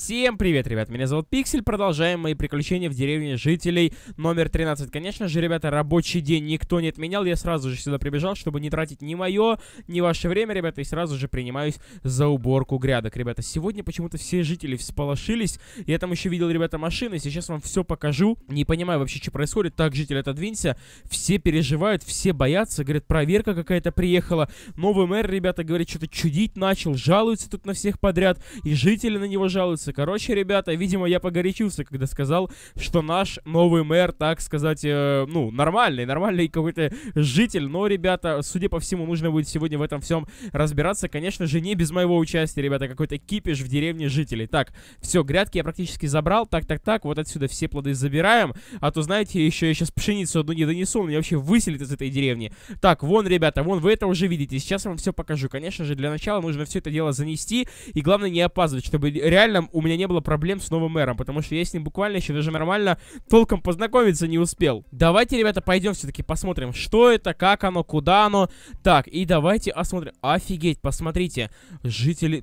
Всем привет, ребят, меня зовут Пиксель, продолжаем мои приключения в деревне жителей номер 13. Конечно же, ребята, рабочий день никто не отменял, я сразу же сюда прибежал, чтобы не тратить ни мое, ни ваше время, ребята, и сразу же принимаюсь за уборку грядок, ребята. Сегодня почему-то все жители всполошились, я там еще видел, ребята, машины, сейчас вам все покажу, не понимаю вообще, что происходит, так, житель, отодвинься, все переживают, все боятся, говорят, проверка какая-то приехала, новый мэр, ребята, говорит, что-то чудить начал, жалуется тут на всех подряд, и жители на него жалуются, улице. Короче, ребята, видимо, я погорячился, когда сказал, что наш новый мэр, так сказать, э, ну, нормальный, нормальный какой-то житель. Но, ребята, судя по всему, нужно будет сегодня в этом всем разбираться. Конечно же, не без моего участия, ребята, какой-то кипиш в деревне жителей. Так, все, грядки я практически забрал. Так, так, так, вот отсюда все плоды забираем. А то, знаете, еще я сейчас пшеницу одну не донесу, он меня вообще выселит из этой деревни. Так, вон, ребята, вон, вы это уже видите. Сейчас я вам все покажу. Конечно же, для начала нужно все это дело занести. И главное, не опаздывать, чтобы реально у меня не было проблем с новым мэром, потому что я с ним буквально еще даже нормально толком познакомиться не успел. Давайте, ребята, пойдем все-таки посмотрим, что это, как оно, куда оно. Так, и давайте осмотрим. Офигеть, посмотрите. Жители...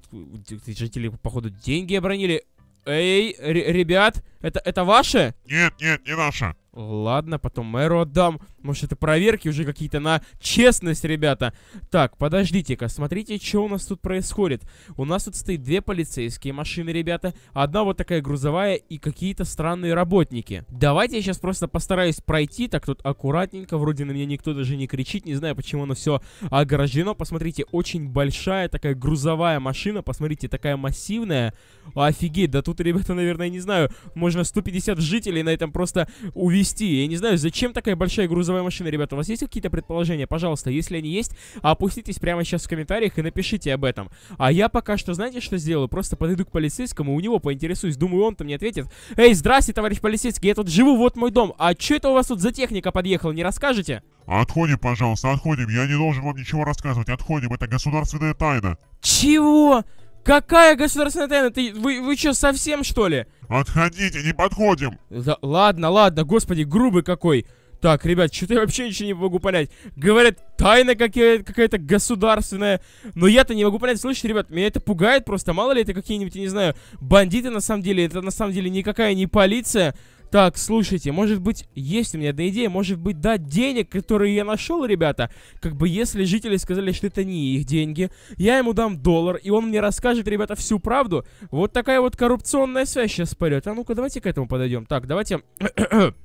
Жители, походу, деньги обронили. Эй, ребят, это, это ваше? Нет, нет, не наше. Ладно, потом мэру отдам. Может, это проверки уже какие-то на честность, ребята. Так, подождите-ка, смотрите, что у нас тут происходит. У нас тут стоит две полицейские машины, ребята. Одна вот такая грузовая и какие-то странные работники. Давайте я сейчас просто постараюсь пройти. Так, тут аккуратненько, вроде на меня никто даже не кричит. Не знаю, почему оно все огорожено. Посмотрите, очень большая такая грузовая машина. Посмотрите, такая массивная. Офигеть, да тут, ребята, наверное, не знаю, можно 150 жителей на этом просто увести. Я не знаю, зачем такая большая грузовая базовые машины, ребята, у вас есть какие-то предположения? Пожалуйста, если они есть, опуститесь прямо сейчас в комментариях и напишите об этом. А я пока что, знаете, что сделаю? Просто подойду к полицейскому, у него поинтересуюсь. Думаю, он-то мне ответит. Эй, здрасте, товарищ полицейский, я тут живу, вот мой дом. А что это у вас тут за техника подъехала, не расскажете? Отходим, пожалуйста, отходим. Я не должен вам ничего рассказывать. Отходим, это государственная тайна. Чего? Какая государственная тайна? Ты, вы, вы что, совсем что ли? Отходите, не подходим. Да, ладно, ладно, господи, грубый какой. Так, ребят, что-то я вообще ничего не могу понять. Говорят, тайна какая-то государственная. Но я-то не могу понять. Слушайте, ребят, меня это пугает просто. Мало ли это какие-нибудь, я не знаю, бандиты на самом деле. Это на самом деле никакая не полиция. Так, слушайте, может быть, есть у меня одна идея, может быть, дать денег, которые я нашел, ребята. Как бы, если жители сказали, что это не их деньги, я ему дам доллар, и он мне расскажет, ребята, всю правду. Вот такая вот коррупционная связь сейчас пойдет. А ну-ка, давайте к этому подойдем. Так, давайте...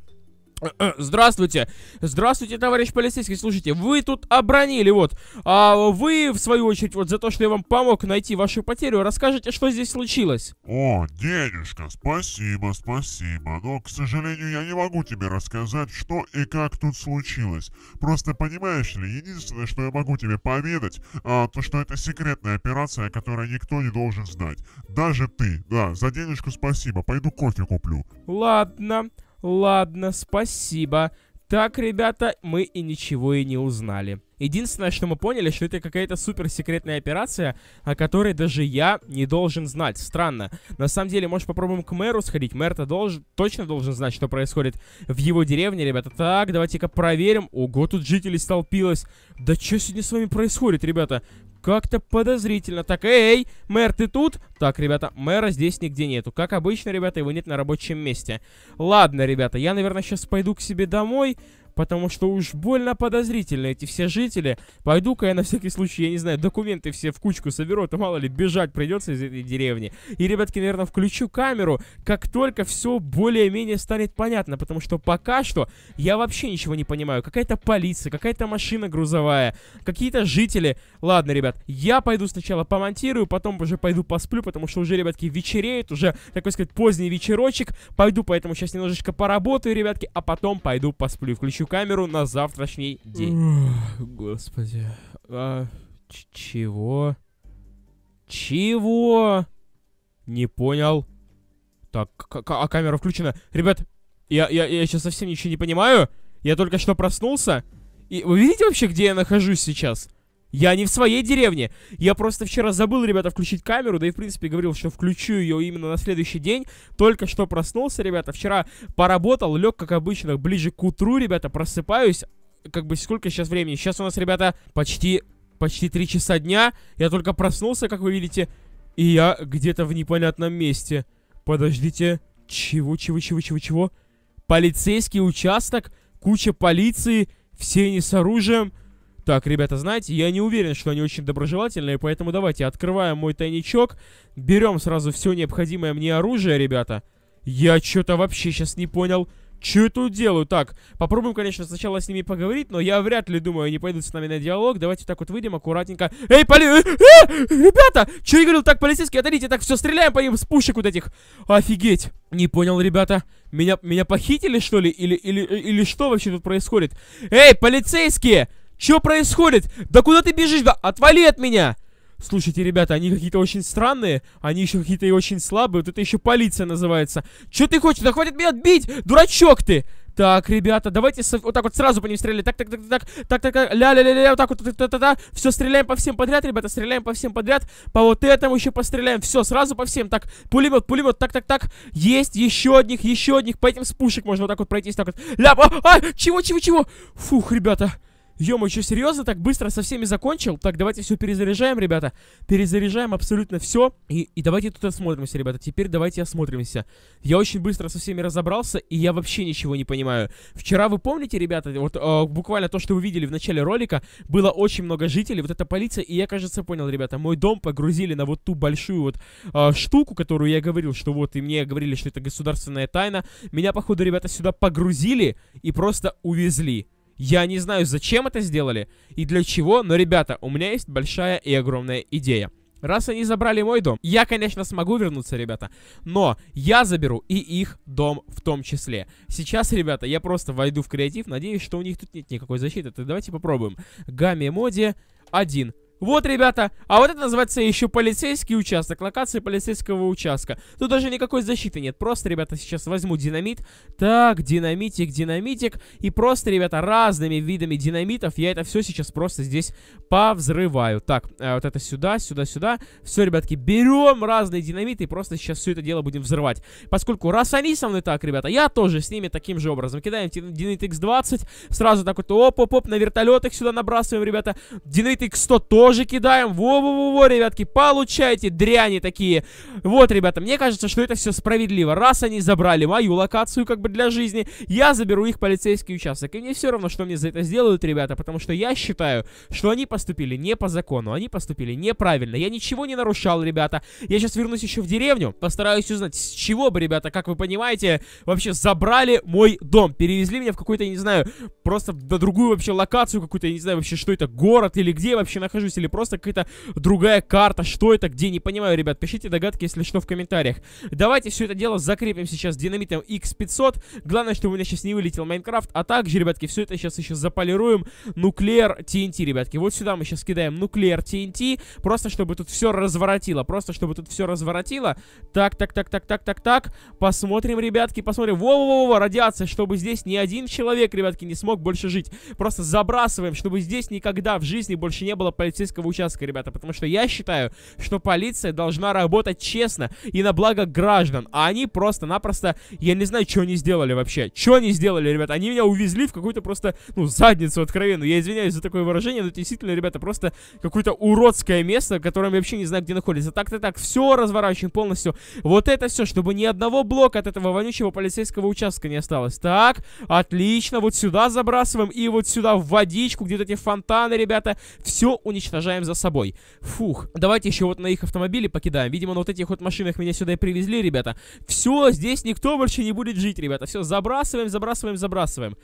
Здравствуйте, здравствуйте, товарищ полицейский, слушайте, вы тут обронили, вот, а вы, в свою очередь, вот, за то, что я вам помог найти вашу потерю, расскажите, что здесь случилось. О, дедушка, спасибо, спасибо, но, к сожалению, я не могу тебе рассказать, что и как тут случилось. Просто, понимаешь ли, единственное, что я могу тебе поведать, а, то, что это секретная операция, о которой никто не должен знать. Даже ты, да, за денежку спасибо, пойду кофе куплю. Ладно. Ладно, спасибо. Так, ребята, мы и ничего и не узнали. Единственное, что мы поняли, что это какая-то супер секретная операция, о которой даже я не должен знать. Странно. На самом деле, может, попробуем к мэру сходить? Мэр-то должен, точно должен знать, что происходит в его деревне, ребята. Так, давайте-ка проверим. Ого, тут жителей столпилось. Да что сегодня с вами происходит, ребята? Как-то подозрительно. Так, эй, эй, мэр, ты тут? Так, ребята, мэра здесь нигде нету. Как обычно, ребята, его нет на рабочем месте. Ладно, ребята, я, наверное, сейчас пойду к себе домой. Потому что уж больно подозрительно эти все жители. Пойду-ка я на всякий случай, я не знаю, документы все в кучку соберу, а то мало ли бежать придется из этой деревни. И, ребятки, наверное, включу камеру, как только все более-менее станет понятно. Потому что пока что я вообще ничего не понимаю. Какая-то полиция, какая-то машина грузовая, какие-то жители. Ладно, ребят, я пойду сначала помонтирую, потом уже пойду посплю, потому что уже, ребятки, вечереет, уже, такой сказать, поздний вечерочек. Пойду, поэтому сейчас немножечко поработаю, ребятки, а потом пойду посплю. Включу камеру на завтрашний день. Господи. А, чего? Чего? Не понял. Так, а камера включена. Ребят, я, я, я сейчас совсем ничего не понимаю. Я только что проснулся. И вы видите вообще, где я нахожусь сейчас? Я не в своей деревне. Я просто вчера забыл, ребята, включить камеру, да и, в принципе, говорил, что включу ее именно на следующий день. Только что проснулся, ребята, вчера поработал, лег, как обычно, ближе к утру, ребята, просыпаюсь. Как бы сколько сейчас времени? Сейчас у нас, ребята, почти, почти три часа дня. Я только проснулся, как вы видите, и я где-то в непонятном месте. Подождите. Чего, чего, чего, чего, чего? Полицейский участок, куча полиции, все они с оружием. Так, ребята, знаете, я не уверен, что они очень доброжелательные, поэтому давайте открываем мой тайничок, берем сразу все необходимое мне оружие, ребята. Я что-то вообще сейчас не понял, что я тут делаю? Так, попробуем, конечно, сначала с ними поговорить, но я вряд ли думаю, они пойдут с нами на диалог. Давайте так вот выйдем аккуратненько. Эй, поли... А! Ребята! что я говорил? Так, полицейские, отойдите, так, все, стреляем по ним с пушек вот этих. Офигеть! Не понял, ребята. Меня, меня похитили, что ли? Или, или, э, или что вообще тут происходит? Эй, полицейские! Что происходит? Да куда ты бежишь? Да отвали от меня! Слушайте, ребята, они какие-то очень странные, они еще какие-то и очень слабые. Вот это еще полиция называется. Че ты хочешь? Да хватит меня отбить! Дурачок ты! Так, ребята, давайте вот так вот сразу по ним стреляли. Так, так, так, так, так, так, так, ля-ля-ля-ля, вот так вот, та, та, та. Все, стреляем по всем подряд, ребята, стреляем по всем подряд. По вот этому еще постреляем. Все, сразу по всем. Так, пулемет, пулемет, так, так, так. Есть, еще одних, еще одних. По этим с пушек можно вот так вот пройтись, так вот. Ля, а, а, чего, чего, чего? Фух, ребята. Ё-моё, еще серьезно? Так быстро со всеми закончил? Так, давайте все перезаряжаем, ребята. Перезаряжаем абсолютно все. И, и давайте тут осмотримся, ребята. Теперь давайте осмотримся. Я очень быстро со всеми разобрался, и я вообще ничего не понимаю. Вчера, вы помните, ребята, вот э, буквально то, что вы видели в начале ролика, было очень много жителей, вот эта полиция, и я, кажется, понял, ребята, мой дом погрузили на вот ту большую вот э, штуку, которую я говорил, что вот, и мне говорили, что это государственная тайна. Меня, походу, ребята, сюда погрузили и просто увезли. Я не знаю, зачем это сделали и для чего, но, ребята, у меня есть большая и огромная идея. Раз они забрали мой дом, я, конечно, смогу вернуться, ребята, но я заберу и их дом в том числе. Сейчас, ребята, я просто войду в креатив, надеюсь, что у них тут нет никакой защиты. Так давайте попробуем. Гамми моди 1. Вот, ребята, а вот это называется еще полицейский участок, локация полицейского участка. Тут даже никакой защиты нет, просто, ребята, сейчас возьму динамит. Так, динамитик, динамитик. И просто, ребята, разными видами динамитов я это все сейчас просто здесь повзрываю. Так, а вот это сюда, сюда, сюда. Все, ребятки, берем разные динамиты и просто сейчас все это дело будем взрывать. Поскольку раз они со мной так, ребята, я тоже с ними таким же образом. Кидаем динамит X20, сразу так вот, оп-оп-оп, на вертолетах сюда набрасываем, ребята. Динамит X100 тоже тоже кидаем. Во-во-во, ребятки, получайте дряни такие. Вот, ребята, мне кажется, что это все справедливо. Раз они забрали мою локацию как бы для жизни, я заберу их полицейский участок. И мне все равно, что мне за это сделают, ребята, потому что я считаю, что они поступили не по закону, они поступили неправильно. Я ничего не нарушал, ребята. Я сейчас вернусь еще в деревню, постараюсь узнать, с чего бы, ребята, как вы понимаете, вообще забрали мой дом. Перевезли меня в какой-то, я не знаю, просто на другую вообще локацию какую-то, я не знаю вообще, что это, город или где я вообще нахожусь, или просто какая-то другая карта, что это, где, не понимаю, ребят. Пишите догадки, если что, в комментариях. Давайте все это дело закрепим сейчас динамитом X500. Главное, чтобы у меня сейчас не вылетел Майнкрафт. А также, ребятки, все это сейчас еще заполируем. Нуклеар TNT, ребятки. Вот сюда мы сейчас кидаем нуклеар TNT. Просто, чтобы тут все разворотило. Просто, чтобы тут все разворотило. Так, так, так, так, так, так, так. Посмотрим, ребятки, посмотрим. Во-во-во, радиация, чтобы здесь ни один человек, ребятки, не смог больше жить. Просто забрасываем, чтобы здесь никогда в жизни больше не было полицейских полицейского участка, ребята, потому что я считаю, что полиция должна работать честно и на благо граждан, а они просто-напросто, я не знаю, что они сделали вообще, что они сделали, ребята, они меня увезли в какую-то просто, ну, задницу откровенно, я извиняюсь за такое выражение, но действительно, ребята, просто какое-то уродское место, которое я вообще не знаю, где находится, так-то так, все разворачиваем полностью, вот это все, чтобы ни одного блока от этого вонючего полицейского участка не осталось, так, отлично, вот сюда забрасываем и вот сюда в водичку, где-то эти фонтаны, ребята, все уничтожаем уничтожаем за собой. Фух. Давайте еще вот на их автомобиле покидаем. Видимо, на вот этих вот машинах меня сюда и привезли, ребята. Все, здесь никто больше не будет жить, ребята. Все, забрасываем, забрасываем, забрасываем.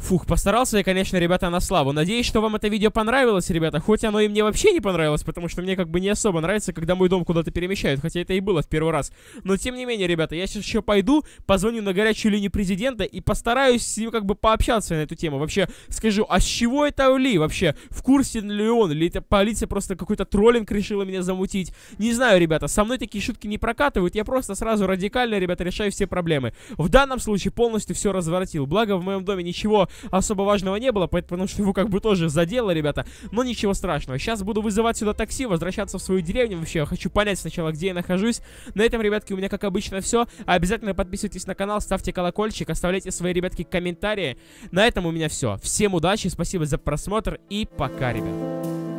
Фух, постарался я, конечно, ребята, на славу. Надеюсь, что вам это видео понравилось, ребята. Хоть оно и мне вообще не понравилось, потому что мне как бы не особо нравится, когда мой дом куда-то перемещают. Хотя это и было в первый раз. Но тем не менее, ребята, я сейчас еще пойду, позвоню на горячую линию президента и постараюсь с ним как бы пообщаться на эту тему. Вообще, скажу, а с чего это Ли вообще? В курсе ли он? Или это полиция просто какой-то троллинг решила меня замутить? Не знаю, ребята, со мной такие шутки не прокатывают. Я просто сразу радикально, ребята, решаю все проблемы. В данном случае полностью все разворотил. Благо, в моем доме ничего особо важного не было, потому что его как бы тоже задело, ребята. Но ничего страшного. Сейчас буду вызывать сюда такси, возвращаться в свою деревню вообще. Хочу понять сначала, где я нахожусь. На этом, ребятки, у меня как обычно все. Обязательно подписывайтесь на канал, ставьте колокольчик, оставляйте свои, ребятки, комментарии. На этом у меня все. Всем удачи, спасибо за просмотр и пока, ребят.